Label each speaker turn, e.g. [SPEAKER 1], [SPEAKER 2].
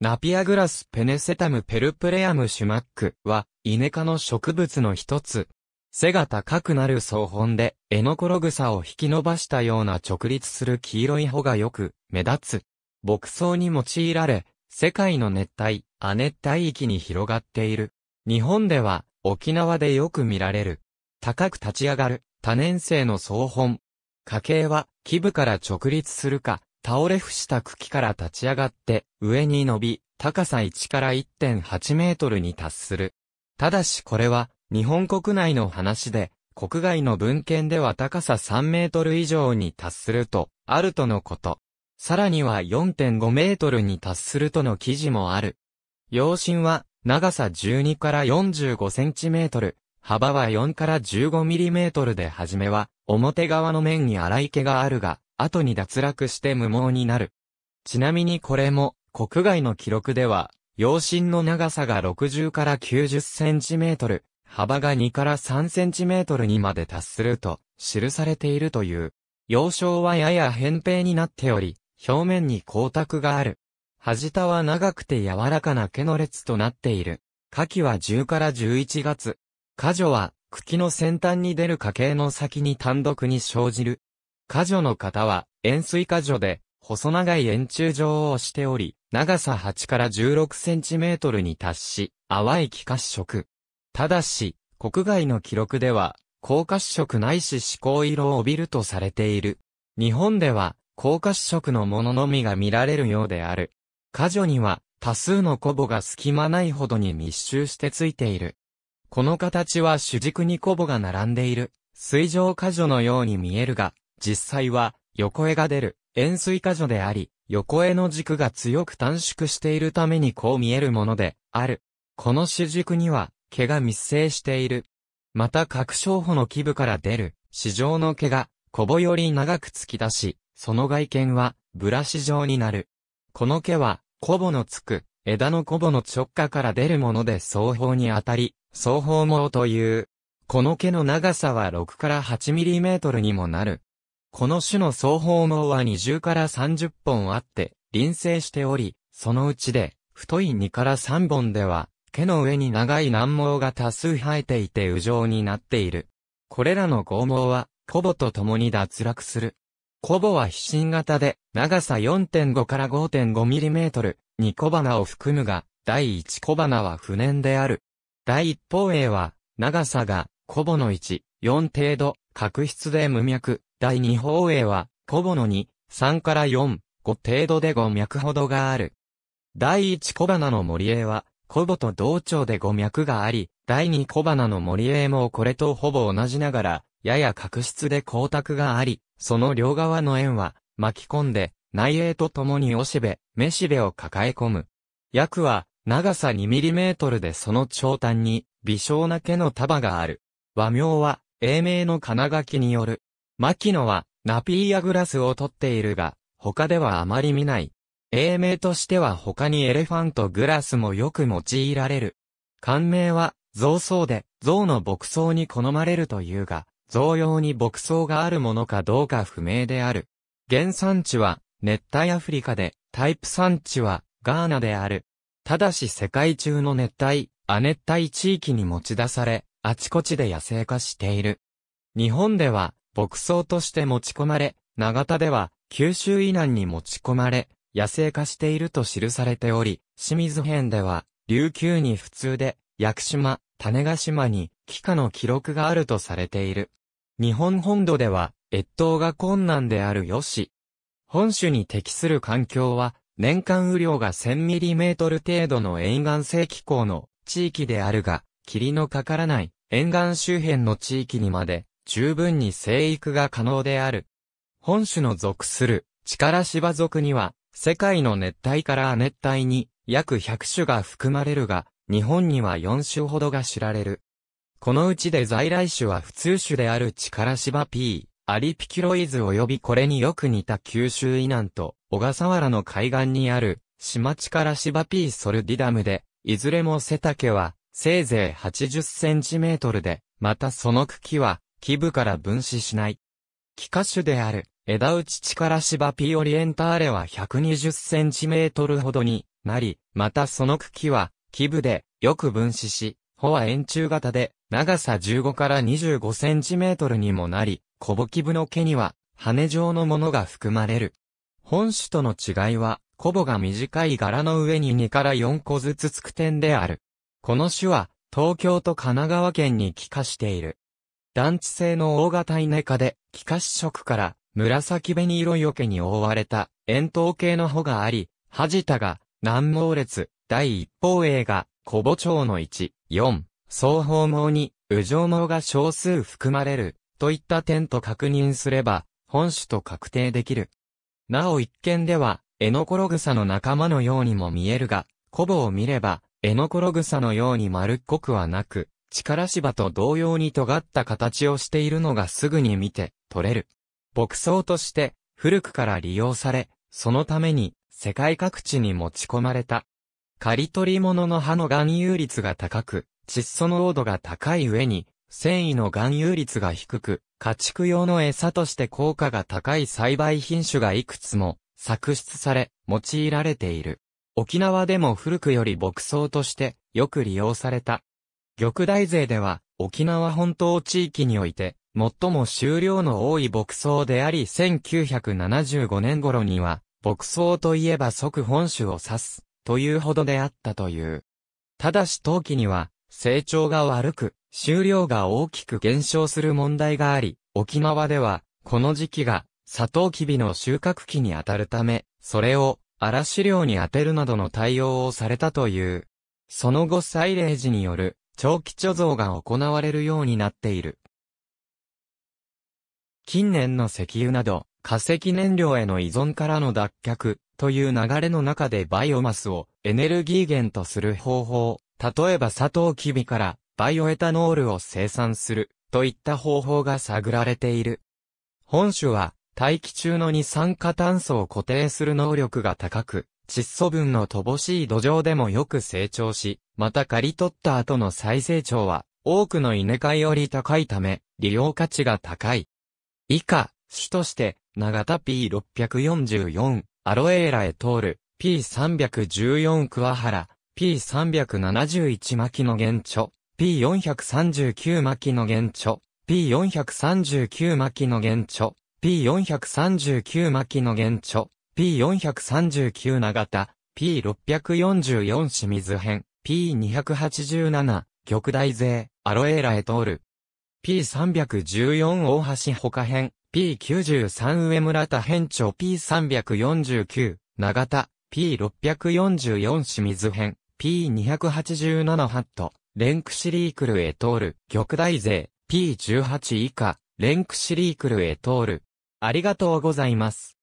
[SPEAKER 1] ナピアグラスペネセタムペルプレアムシュマックは、イネ科の植物の一つ。背が高くなる草本で、エノコログサを引き伸ばしたような直立する黄色い穂がよく、目立つ。牧草に用いられ、世界の熱帯、亜熱帯域に広がっている。日本では、沖縄でよく見られる。高く立ち上がる、多年生の草本。家系は、基部から直立するか、倒れ伏した茎から立ち上がって、上に伸び、高さ1から1.8メートルに達する。ただしこれは、日本国内の話で、国外の文献では高さ3メートル以上に達すると、あるとのこと。さらには4.5メートルに達するとの記事もある。養針は、長さ12から45センチメートル、幅は4から15ミリメートルで、はじめは、表側の面に荒い毛があるが、後に脱落して無毛になる。ちなみにこれも、国外の記録では、養心の長さが60から90センチメートル、幅が2から3センチメートルにまで達すると、記されているという。幼少はやや扁平になっており、表面に光沢がある。端田は長くて柔らかな毛の列となっている。夏季は10から11月。果女は、茎の先端に出る花茎の先に単独に生じる。ジョの方は、円錐ジョで、細長い円柱状をしており、長さ8から16センチメートルに達し、淡い気褐色。ただし、国外の記録では、高褐色ないし思考色を帯びるとされている。日本では、高褐色のもののみが見られるようである。ジョには、多数のコボが隙間ないほどに密集してついている。この形は主軸にコボが並んでいる、水上ジョのように見えるが、実際は、横絵が出る、円錐箇所であり、横絵の軸が強く短縮しているためにこう見えるもので、ある。この主軸には、毛が密生している。また各商法の基部から出る、市場の毛が、こぼより長く突き出し、その外見は、ブラシ状になる。この毛は、こぼのつく、枝のこぼの直下から出るもので双方に当たり、双方毛という。この毛の長さは6から8ミリメートルにもなる。この種の双方毛は20から30本あって、輪生しており、そのうちで、太い2から3本では、毛の上に長い軟毛が多数生えていて羽状になっている。これらの剛毛は、コボと共に脱落する。コボは飛信型で、長さ4.5から5.5ミリメートル、2小花を含むが、第1小花は不燃である。第一方鋭は、長さが、コボの1、4程度、角質で無脈、第二方へは、小のに、3から4、5程度で5脈ほどがある。第一小花の森へは、小母と同調で5脈があり、第二小花の森へもこれとほぼ同じながら、やや角質で光沢があり、その両側の円は、巻き込んで、内栄と共におしべ、めしべを抱え込む。約は、長さ2トルでその長短に、微小な毛の束がある。和名は、英名の金書きによる、マキノは、ナピーアグラスを取っているが、他ではあまり見ない。英名としては他にエレファントグラスもよく用いられる。漢名は、象草で、象の牧草に好まれるというが、象用に牧草があるものかどうか不明である。原産地は、熱帯アフリカで、タイプ産地は、ガーナである。ただし世界中の熱帯、亜熱帯地域に持ち出され、あちこちで野生化している。日本では、牧草として持ち込まれ、長田では九州以南に持ち込まれ、野生化していると記されており、清水編では、琉球に普通で、屋久島、種ヶ島に、帰化の記録があるとされている。日本本土では、越冬が困難であるよし。本州に適する環境は、年間雨量が1 0 0 0トル程度の沿岸性気候の地域であるが、霧のかからない沿岸周辺の地域にまで十分に生育が可能である。本種の属する、力芝属には、世界の熱帯から亜熱帯に約100種が含まれるが、日本には4種ほどが知られる。このうちで在来種は普通種である力芝 P、アリピキロイズ及びこれによく似た九州以南と小笠原の海岸にある島力芝 P ソルディダムで、いずれも背丈はせいぜい80センチメートルで、またその茎は基部から分子しない。気化種である、枝打ち力芝ピオリエンターレは 120cm ほどになり、またその茎は、基部で、よく分子し、穂は円柱型で、長さ15から25センチメートルにもなり、小ぼキ部の毛には、羽状のものが含まれる。本種との違いは、コボが短い柄の上に2から4個ずつつく点である。この種は、東京と神奈川県に帰化している。団地製の大型イネ科で、気化紫色から紫紅色よけに覆われた円筒形の穂があり、恥じたが、南毛列、第一方映が、コ母町の1、4、双方毛に、右上毛が少数含まれる、といった点と確認すれば、本種と確定できる。なお一見では、エノコログサの仲間のようにも見えるが、コボを見れば、エノコログサのように丸っこくはなく、力芝と同様に尖った形をしているのがすぐに見て取れる。牧草として古くから利用され、そのために世界各地に持ち込まれた。刈り取り物の葉の含有率が高く、窒素濃度が高い上に、繊維の含有率が低く、家畜用の餌として効果が高い栽培品種がいくつも作出され、用いられている。沖縄でも古くより牧草としてよく利用された。玉大勢では、沖縄本島地域において、最も収量の多い牧草であり1975年頃には、牧草といえば即本種を指す、というほどであったという。ただし冬季には、成長が悪く、収量が大きく減少する問題があり、沖縄では、この時期が、サトウキビの収穫期にあたるため、それを、嵐漁に当てるなどの対応をされたという。その後、サイレージによる、長期貯蔵が行われるようになっている。近年の石油など、化石燃料への依存からの脱却という流れの中でバイオマスをエネルギー源とする方法、例えばサトウキビからバイオエタノールを生産するといった方法が探られている。本種は大気中の二酸化炭素を固定する能力が高く、窒素分の乏しい土壌でもよく成長し、また刈り取った後の再成長は、多くの稲飼より高いため、利用価値が高い。以下、種として、長田 P644、アロエーラへ通る、P314 桑原、P371 牧の原著、P439 牧の原著、P439 牧の源著、P439 牧の原著、P439 長田、P644 清水編、P287、玉大勢、アロエーラへ通る。P314 大橋他編、P93 上村田編長 P349、長田、P644 清水編、P287 ハット、レンクシリークルへ通る、玉大勢、P18 以下、レンクシリークルへ通る。ありがとうございます。